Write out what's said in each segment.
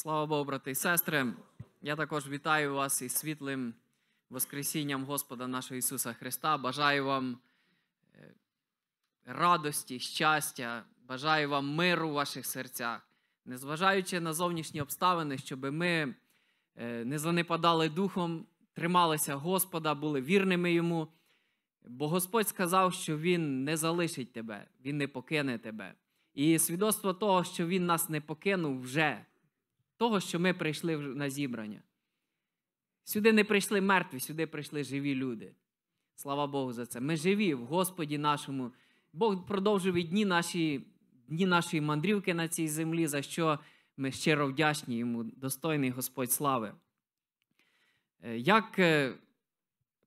Слава Богу, брати і сестри! Я також вітаю вас із світлим Воскресінням Господа нашого Ісуса Христа. Бажаю вам е, радості, щастя, бажаю вам миру в ваших серцях, незважаючи на зовнішні обставини, щоб ми е, не занепадали духом, трималися Господа, були вірними Йому. Бо Господь сказав, що Він не залишить тебе, Він не покине тебе. І свідоцтво того, що Він нас не покинув вже того, що ми прийшли на зібрання. Сюди не прийшли мертві, сюди прийшли живі люди. Слава Богу за це. Ми живі в Господі нашому. Бог продовжує дні наші, дні нашої мандрівки на цій землі, за що ми щиро вдячні йому, достойний Господь слави. Е, як е,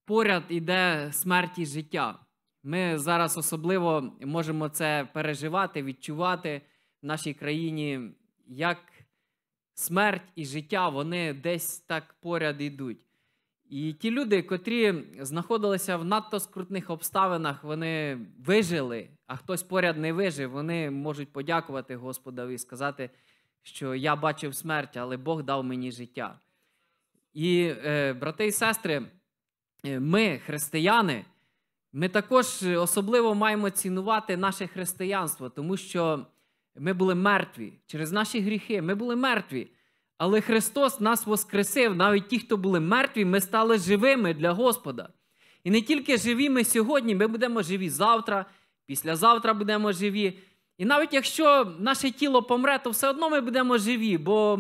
поряд іде смерть і життя, ми зараз особливо можемо це переживати, відчувати в нашій країні, як смерть і життя, вони десь так поряд йдуть. І ті люди, котрі знаходилися в надто скрутних обставинах, вони вижили, а хтось поряд не вижив, вони можуть подякувати Господові і сказати, що я бачив смерть, але Бог дав мені життя. І, е, брати і сестри, е, ми, християни, ми також особливо маємо цінувати наше християнство, тому що ми були мертві через наші гріхи. Ми були мертві. Але Христос нас воскресив. Навіть ті, хто були мертві, ми стали живими для Господа. І не тільки живі ми сьогодні, ми будемо живі завтра, післязавтра будемо живі. І навіть якщо наше тіло помре, то все одно ми будемо живі, бо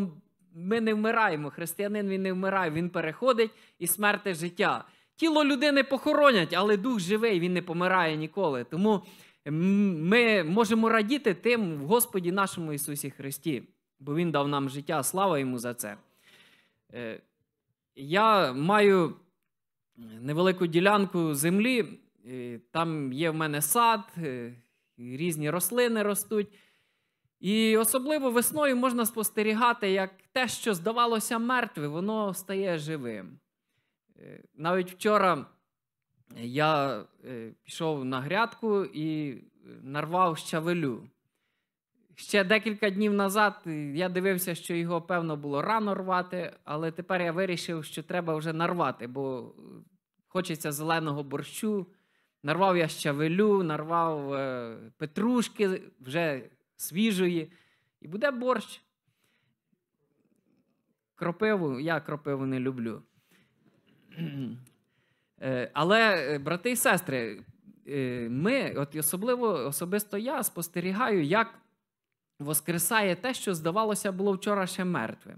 ми не вмираємо. Християнин він не вмирає, він переходить і смерти життя. Тіло людини похоронять, але дух живий, він не помирає ніколи. Тому ми можемо радіти тим в Господі нашому Ісусі Христі, бо Він дав нам життя, слава йому за це. Е, я маю невелику ділянку землі, там є в мене сад, е, різні рослини ростуть. І особливо весною можна спостерігати, як те, що здавалося мертве, воно стає живим. Е, навіть вчора я е, пішов на грядку і е, нарвав щавелю. Ще декілька днів назад е, я дивився, що його певно було рано рвати, але тепер я вирішив, що треба вже нарвати, бо хочеться зеленого борщу. Нарвав я щавелю, нарвав петрушки вже свіжої. І буде борщ. Кропиву я кропиву не люблю. Е, але, е, брати і сестри, е, ми, от особливо особисто я спостерігаю, як воскресає те, що здавалося було вчора ще мертвим.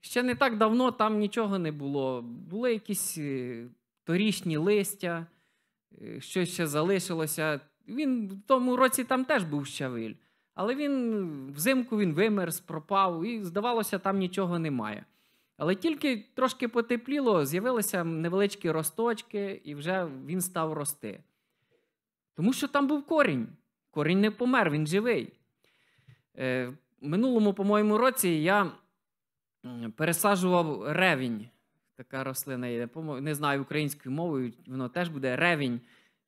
Ще не так давно там нічого не було. Були якісь торішні листя, що ще залишилося. Він в тому році там теж був щавиль, але він взимку він вимерз, пропав, і здавалося, там нічого немає. Але тільки трошки потепліло, з'явилися невеличкі росточки, і вже він став рости. Тому що там був корінь. Корінь не помер, він живий. Е, в минулому, по-моєму, році я пересаджував ревінь. Така рослина є, не знаю українською мовою, воно теж буде ревінь.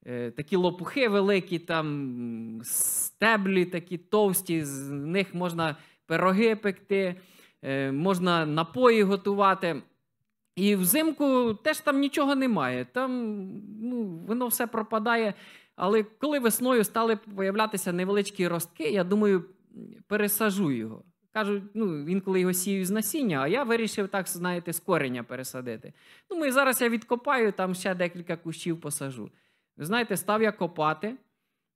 Е, такі лопухи великі, там стеблі такі товсті, з них можна пироги пекти. Е, можна напої готувати. І взимку теж там нічого немає. Там ну, воно все пропадає. Але коли весною стали появлятися невеличкі ростки, я думаю, пересажу його. Кажуть, ну, інколи його сію з насіння, а я вирішив, так, знаєте, з корення пересадити. Ну, і зараз я відкопаю, там ще декілька кущів посажу. Ви знаєте, став я копати,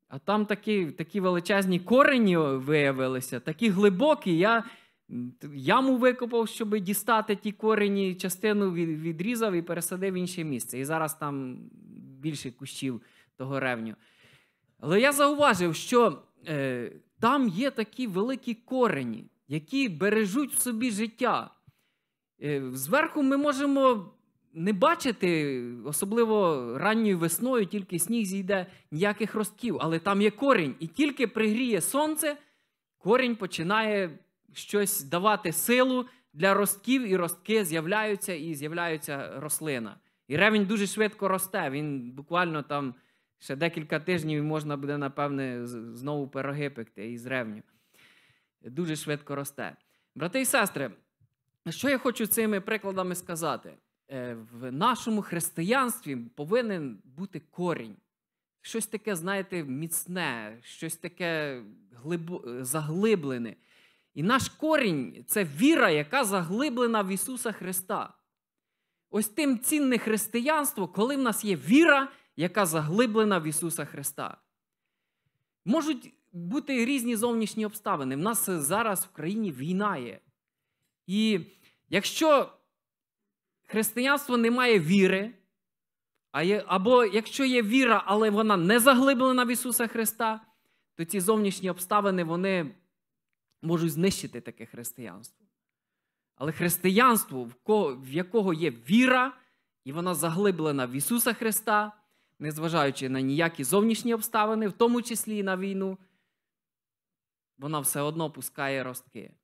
а там такі такі величезні корені виявилися, такі глибокі. Я яму викопав, щоб дістати ті корені, частину відрізав і пересадив в інше місце. І зараз там більше кущів того ревню. Але я зауважив, що е, там є такі великі корені, які бережуть в собі життя. Е, Зверху ми можемо. Не бачити, особливо ранньою весною, тільки сніг зійде ніяких ростків, але там є корінь. І тільки пригріє сонце, корінь починає щось давати силу для ростків, і ростки з'являються і з'являються рослина. І ревень дуже швидко росте. Він буквально там ще декілька тижнів можна буде, напевне, знову пироги пекти із ревню. Дуже швидко росте. Брати і сестри, що я хочу цими прикладами сказати? Е, в нашому християнстві повинен бути корінь. Щось таке, знаєте, міцне, щось таке глибо... заглиблене, і наш корінь це віра, яка заглиблена в Ісуса Христа. Ось тим цінне християнство, коли в нас є віра, яка заглиблена в Ісуса Христа. Можуть бути різні зовнішні обставини. В нас зараз в країні війна є. І якщо християнство не має віри, або якщо є віра, але вона не заглиблена в Ісуса Христа, то ці зовнішні обставини, вони можуть знищити таке християнство. Але християнство, в якого є віра, і вона заглиблена в Ісуса Христа, незважаючи на ніякі зовнішні обставини, в тому числі і на війну, вона все одно пускає ростки.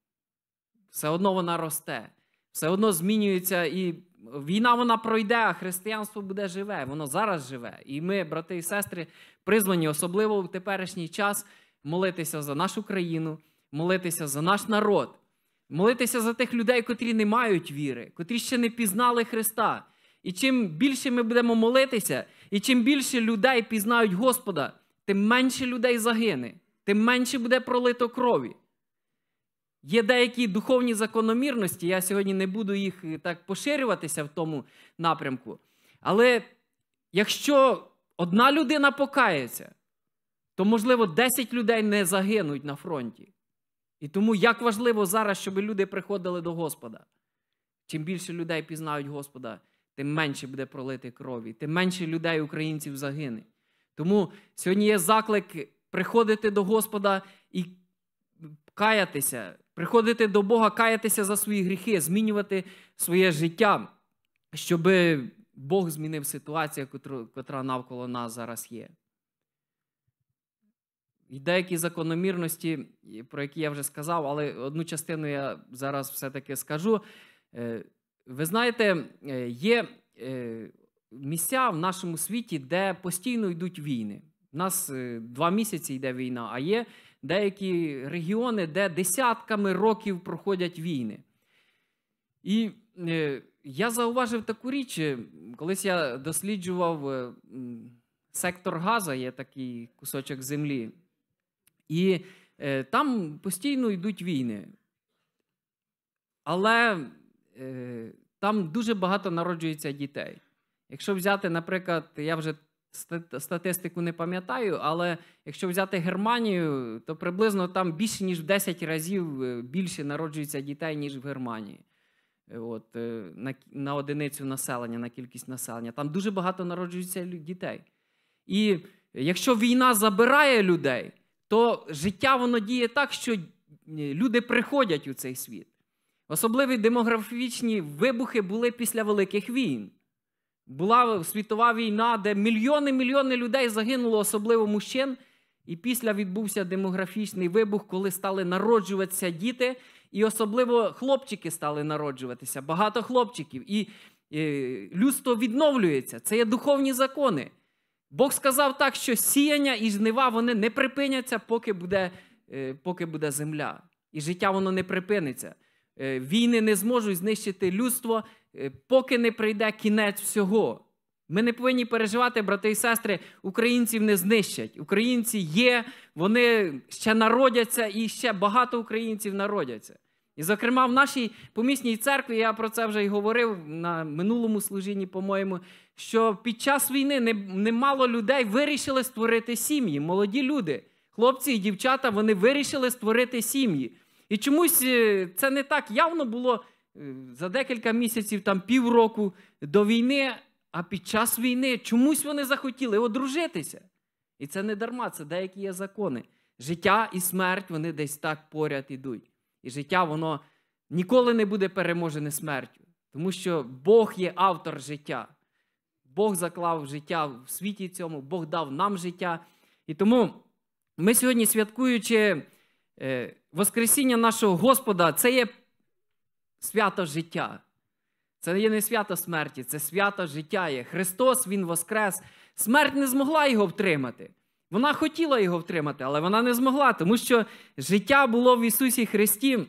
Все одно вона росте, все одно змінюється. І війна вона пройде, а християнство буде живе, воно зараз живе. І ми, брати і сестри, призвані, особливо в теперішній час молитися за нашу країну молитися за наш народ, молитися за тих людей, котрі не мають віри, котрі ще не пізнали Христа. І чим більше ми будемо молитися, і чим більше людей пізнають Господа, тим менше людей загине, тим менше буде пролито крові. Є деякі духовні закономірності, я сьогодні не буду їх е, так поширюватися в тому напрямку. Але якщо одна людина покається, то, можливо, 10 людей не загинуть на фронті. І тому як важливо зараз, щоб люди приходили до Господа. Чим більше людей пізнають Господа, тим менше буде пролити крові, тим менше людей, українців загине. Тому сьогодні є заклик приходити до Господа і каятися, приходити до Бога, каятися за свої гріхи, змінювати своє життя, щоб Бог змінив ситуацію, котра навколо нас зараз є. І деякі закономірності, про які я вже сказав, але одну частину я зараз все-таки скажу. Е, ви знаєте, е, є е, місця в нашому світі, де постійно йдуть війни. У нас два місяці йде війна, а є деякі регіони, де десятками років проходять війни. І я зауважив таку річ, колись я досліджував сектор Газа, є такий кусочок землі. І е, там постійно йдуть війни. Але е, там дуже багато народжується дітей. Якщо взяти, наприклад, я вже статистику не пам'ятаю, але якщо взяти Германію, то приблизно там більше ніж в 10 разів е, більше народжується дітей, ніж в Германії. Е, от, е, На на одиницю населення, на кількість населення. Там дуже багато народжується дітей. І якщо війна забирає людей, то життя воно діє так, що е, люди приходять у цей світ. Особливі демографічні вибухи були після великих війн. Була світова війна, де мільйони-мільйони людей загинуло, особливо мужчин. І після відбувся демографічний вибух, коли стали народжуватися діти, і особливо хлопчики стали народжуватися, багато хлопчиків. І е, людство відновлюється. Це є духовні закони. Бог сказав так, що сіяння і жнива вони не припиняться, поки буде е, поки буде земля. І життя воно не припиниться. Е, війни не зможуть знищити людство, е, поки не прийде кінець всього. Ми не повинні переживати, брати і сестри, українців не знищать. Українці є, вони ще народяться і ще багато українців народяться. І, зокрема, в нашій помісній церкві, я про це вже й говорив на минулому служінні, по-моєму, що під час війни немало людей вирішили створити сім'ї. Молоді люди, хлопці і дівчата, вони вирішили створити сім'ї. І чомусь е, це не так явно було е, за декілька місяців, там півроку до війни, а під час війни чомусь вони захотіли одружитися. І це не дарма, це деякі є закони. Життя і смерть вони десь так поряд ідуть. І життя, воно ніколи не буде переможене смертю, тому що Бог є автор життя. Бог заклав життя в світі цьому, Бог дав нам життя. І тому ми сьогодні, святкуючи е, Воскресіння нашого Господа, це є свято життя. Це є не свято смерті, це свято життя є. Христос Він Воскрес. Смерть не змогла його втримати. Вона хотіла його втримати, але вона не змогла, тому що життя було в Ісусі Христі,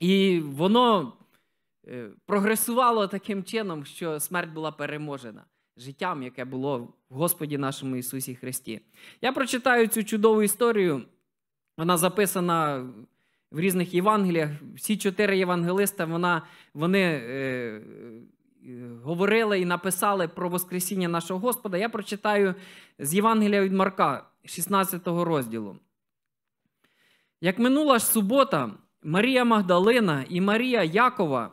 і воно е, прогресувало таким чином, що смерть була переможена життям, яке було в Господі нашому Ісусі Христі. Я прочитаю цю чудову історію. Вона записана в різних Євангеліях. Всі чотири євангелиста вона, вони. Е, говорили і написали про Воскресіння нашого Господа, я прочитаю з Євангелія від Марка, 16 розділу. Як минула ж субота, Марія Магдалина і Марія Якова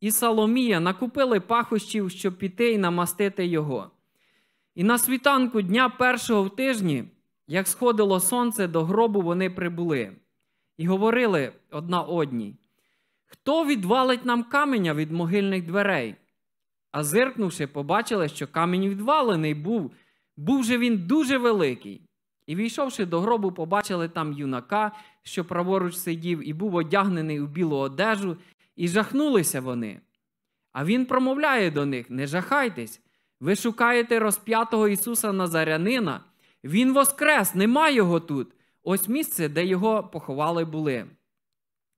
і Соломія накупили пахощів, щоб піти і намастити його. І на світанку дня першого в тижні, як сходило сонце, до гробу вони прибули і говорили одна одній: Хто відвалить нам каменя від могильних дверей? а зиркнувши, побачили, що камінь відвалений був, був же він дуже великий. І, війшовши до гробу, побачили там юнака, що праворуч сидів, і був одягнений у білу одежу, і жахнулися вони. А він промовляє до них: Не жахайтесь, ви шукаєте розп'ятого Ісуса Назарянина, Він воскрес, нема його тут. Ось місце, де його поховали були.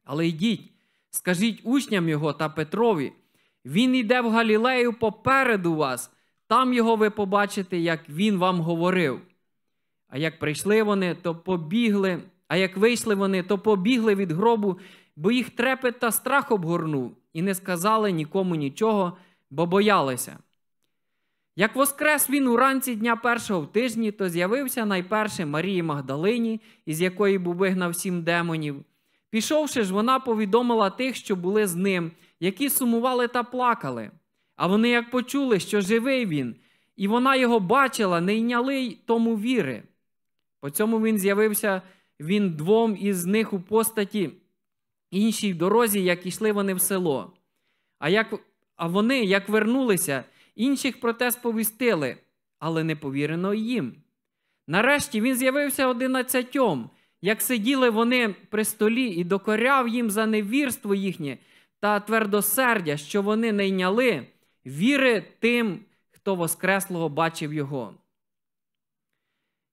Але йдіть, скажіть учням його та Петрові. Він йде в Галілею попереду вас, там його ви побачите, як він вам говорив. А як прийшли вони, то побігли, а як вийшли вони, то побігли від гробу, бо їх трепет та страх обгорнув, і не сказали нікому нічого, бо боялися. Як воскрес він уранці дня першого в тижні, то з'явився найперше Марії Магдалині, із якої був вигнав сім демонів. Пішовши ж, вона повідомила тих, що були з ним які сумували та плакали. А вони, як почули, що живий він, і вона його бачила, не йняли й тому віри. По цьому він з'явився він двом із них у постаті іншій дорозі, як ішли вони в село. А, як, А вони, як вернулися, інших про те сповістили, але не повірено їм. Нарешті він з'явився одинадцятьом, як сиділи вони при столі і докоряв їм за невірство їхнє та твердосердя, що вони не йняли, віри тим, хто Воскреслого бачив Його.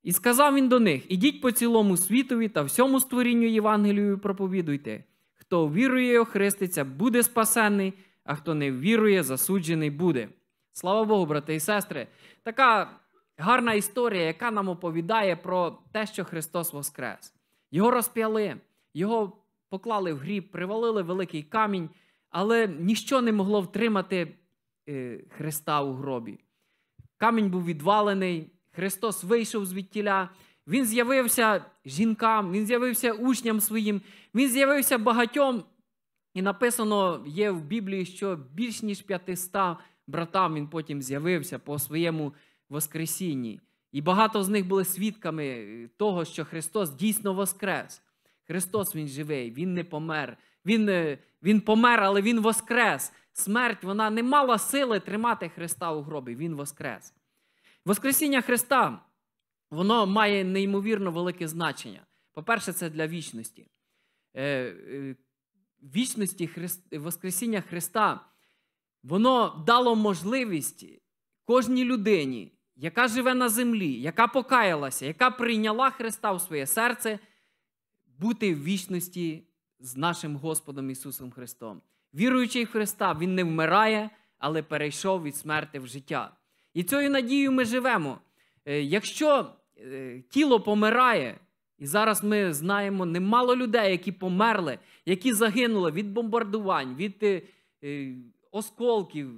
І сказав він до них: Ідіть по цілому світові та всьому створінню Євангелію проповідуйте, хто вірує, охреститься, буде спасений, а хто не вірує, засуджений буде. Слава Богу, брати і сестри! Така гарна історія, яка нам оповідає про те, що Христос Воскрес. Його розп'яли, його поклали в гріб, привалили великий камінь, але ніщо не могло втримати е, Христа у гробі. Камінь був відвалений, Христос вийшов звідтіля, Він з'явився жінкам, Він з'явився учням своїм, Він з'явився багатьом. І написано є в Біблії, що більш ніж 500 братам він потім з'явився по своєму Воскресінні. І багато з них були свідками е, того, що Христос дійсно воскрес. Христос Він живий, Він не помер він, е, він помер, але він воскрес. Смерть вона не мала сили тримати Христа у гробі, Він воскрес. Воскресіння Христа, воно має неймовірно велике значення. По-перше, це для вічності. Е, е, вічності Воскресіння Христа, воно дало можливість кожній людині, яка живе на землі, яка покаялася, яка прийняла Христа у своє серце, бути в вічності з нашим Господом Ісусом Христом. Віруючий в Христа, Він не вмирає, але перейшов від смерти в життя. І цією надією ми живемо. Е, якщо е, тіло помирає, і зараз ми знаємо немало людей, які померли, які загинули від бомбардувань, від е, осколків,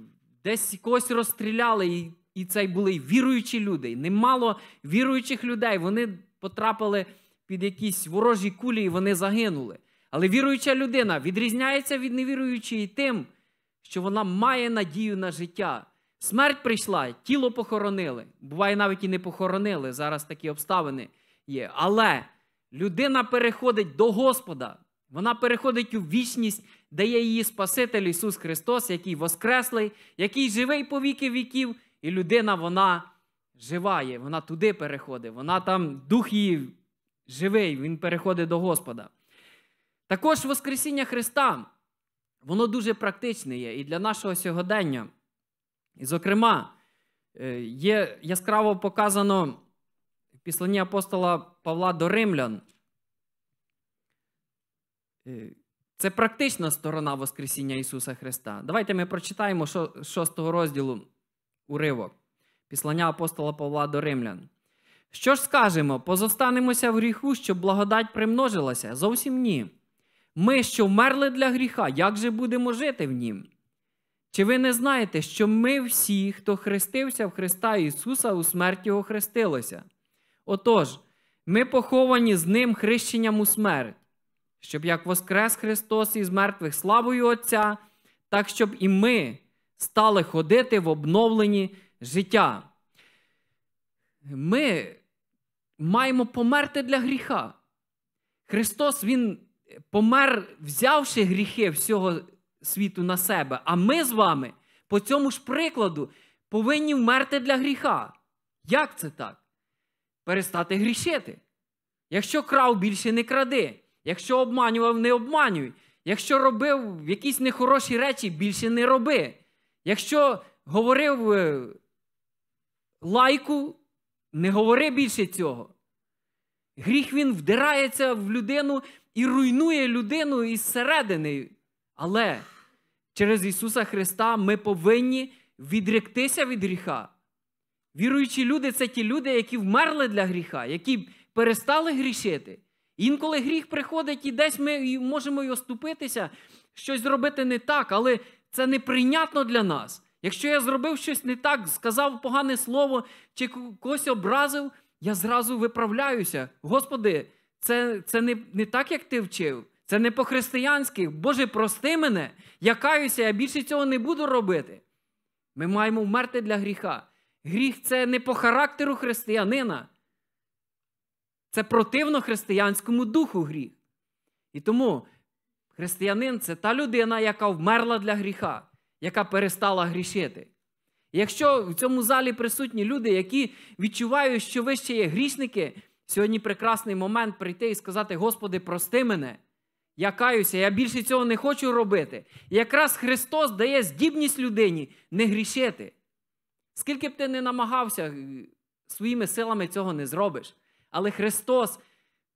десь когось розстріляли, і і це були віруючі люди. Немало віруючих людей вони потрапили під якісь ворожі кулі і вони загинули. Але віруюча людина відрізняється від невіруючої тим, що вона має надію на життя. Смерть прийшла, тіло похоронили. Буває, навіть і не похоронили. Зараз такі обставини є. Але людина переходить до Господа. Вона переходить у вічність, де є її Спаситель Ісус Христос, який воскреслий, який живий по віки віків, і людина вона живає, вона туди переходить, вона там дух її живий, він переходить до Господа. Також Воскресіння Христа, воно дуже практичне є і для нашого сьогодення. І, зокрема, е, є яскраво показано в післанні апостола Павла до Римлян. Е, це практична сторона Воскресіння Ісуса Христа. Давайте ми прочитаємо шостого розділу уривок післання апостола Павла до Римлян. Що ж скажемо? Позостанемося в гріху, щоб благодать примножилася? Зовсім ні. Ми, що вмерли для гріха, як же будемо жити в нім? Чи ви не знаєте, що ми всі, хто хрестився в Христа Ісуса, у смерті Його хрестилося? Отож, ми поховані з Ним хрещенням у смерть, щоб як воскрес Христос із мертвих славою Отця, так щоб і ми стали ходити в обновленні життя. Ми маємо померти для гріха. Христос, Він помер, взявши гріхи всього світу на себе. А ми з вами, по цьому ж прикладу, повинні вмерти для гріха. Як це так? Перестати грішити. Якщо крав більше не кради, якщо обманював, не обманюй. Якщо робив якісь нехороші речі, більше не роби. Якщо говорив е, лайку, не говори більше цього. Гріх він вдирається в людину і руйнує людину із середини. Але через Ісуса Христа ми повинні відректися від гріха. Віруючі люди це ті люди, які вмерли для гріха, які перестали грішити. Інколи гріх приходить і десь ми можемо й оступитися, щось зробити не так, але це неприйнятно для нас. Якщо я зробив щось не так, сказав погане слово чи когось образив, я зразу виправляюся. Господи, це це не не так, як ти вчив. Це не по-християнськи. Боже, прости мене, я каюся, я більше цього не буду робити. Ми маємо вмерти для гріха. Гріх це не по характеру християнина. Це противно християнському духу гріх. І тому християнин це та людина, яка вмерла для гріха, яка перестала грішити. якщо в цьому залі присутні люди, які відчувають, що ви ще є грішники. Сьогодні прекрасний момент прийти і сказати: Господи, прости мене. Я каюся, я більше цього не хочу робити. І якраз Христос дає здібність людині не грішити. Скільки б ти не намагався, е, своїми силами цього не зробиш. Але Христос,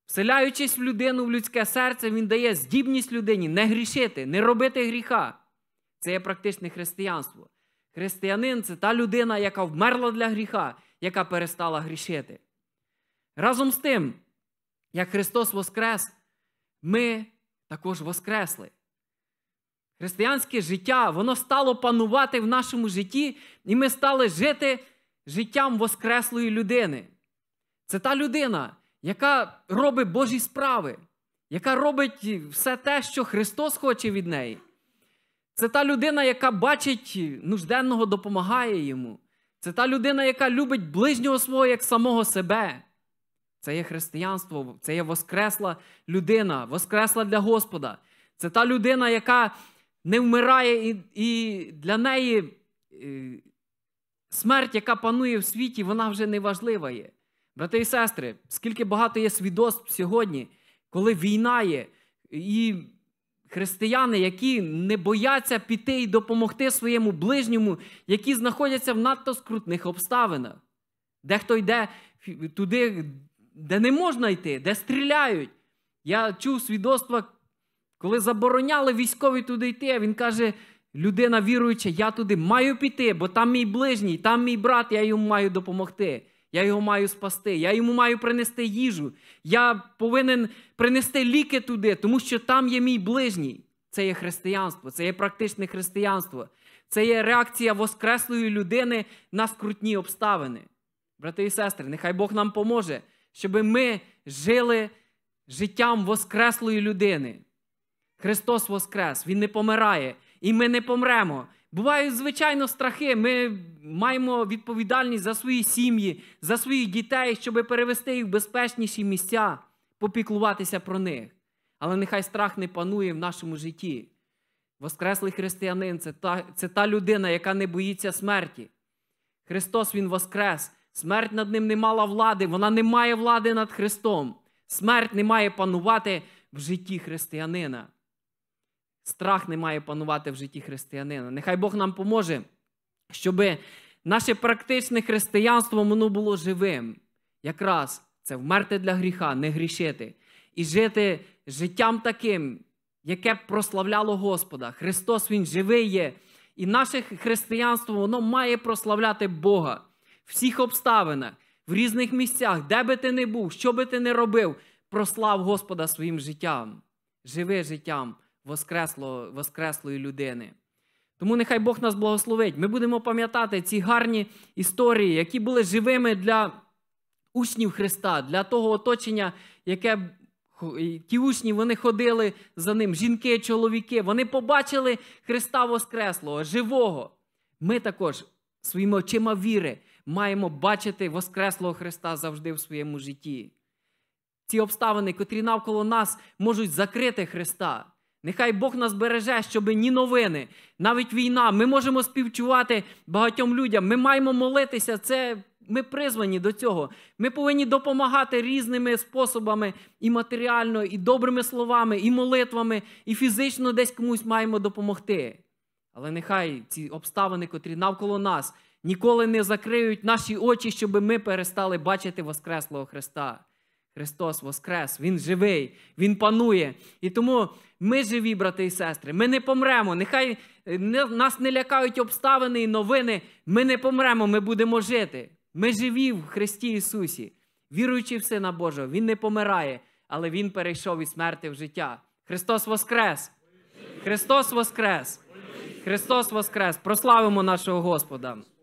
вселяючись в людину, в людське серце, Він дає здібність людині не грішити, не робити гріха. Це є практичне християнство. Християнин це та людина, яка вмерла для гріха, яка перестала грішити. Разом з тим, як Христос Воскрес, ми також воскресли. Християнське життя, воно стало панувати в нашому житті, і ми стали жити життям Воскреслої людини. Це та людина, яка робить Божі справи, яка робить все те, що Христос хоче від неї. Це та людина, яка бачить нужденного, допомагає йому. Це та людина, яка любить ближнього свого як самого себе. Це є християнство, це є воскресла людина, воскресла для Господа. Це та людина, яка не вмирає, і і для неї і, е, смерть, яка панує в світі, вона вже не важлива є. Брати і сестри, скільки багато є свідоцтв сьогодні, коли війна є, і християни, які не бояться піти і допомогти своєму ближньому, які знаходяться в надто скрутних обставинах. Дехто йде туди, де не можна йти, де стріляють. Я чув свідоцтва, коли забороняли військові туди йти, а він каже, людина віруюча, я туди маю піти, бо там мій ближній, там мій брат, я йому маю допомогти. Я його маю спасти, я йому маю принести їжу. Я повинен принести ліки туди, тому що там є мій ближній. Це є християнство, це є практичне християнство, це є реакція воскреслої людини на скрутні обставини. Брати і сестри, нехай Бог нам поможе щоб ми жили життям Воскреслої людини. Христос Воскрес, Він не помирає, і ми не помремо. Бувають, звичайно, страхи. Ми маємо відповідальність за свої сім'ї, за своїх дітей, щоб перевести їх в безпечніші місця, попіклуватися про них. Але нехай страх не панує в нашому житті. Воскреслий християнин це та, це та людина, яка не боїться смерті. Христос Він Воскрес, Смерть над ним не мала влади, вона не має влади над Христом. Смерть не має панувати в житті християнина. Страх не має панувати в житті християнина. Нехай Бог нам поможе, щоб наше практичне християнство воно було живим. Якраз це вмерти для гріха, не грішити. І жити життям таким, яке б прославляло Господа. Христос Він живий є. І наше християнство воно має прославляти Бога всіх обставинах, в різних місцях, де би ти не був, що би ти не робив, прослав Господа своїм життям, живи життям воскресло, воскреслої людини. Тому нехай Бог нас благословить. Ми будемо пам'ятати ці гарні історії, які були живими для учнів Христа, для того оточення, яке ті учні вони ходили за ним, жінки, чоловіки. Вони побачили Христа Воскреслого, живого. Ми також своїми очима віри маємо бачити Воскреслого Христа завжди в своєму житті. Ці обставини, котрі навколо нас можуть закрити Христа. Нехай Бог нас береже, щоб ні новини, навіть війна. Ми можемо співчувати багатьом людям. Ми маємо молитися. Це ми призвані до цього. Ми повинні допомагати різними способами і матеріально, і добрими словами, і молитвами, і фізично десь комусь маємо допомогти. Але нехай ці обставини, котрі навколо нас ніколи не закриють наші очі, щоб ми перестали бачити Воскреслого Христа. Христос Воскрес, Він живий, Він панує. І тому ми живі, брати і сестри, ми не помремо. Нехай е, нас не лякають обставини і новини. Ми не помремо, ми будемо жити. Ми живі в Христі Ісусі, віруючи в Сина Божого, Він не помирає, але Він перейшов із смерти в життя. Христос Воскрес! Христос Воскрес! Христос Воскрес! Прославимо нашого Господа!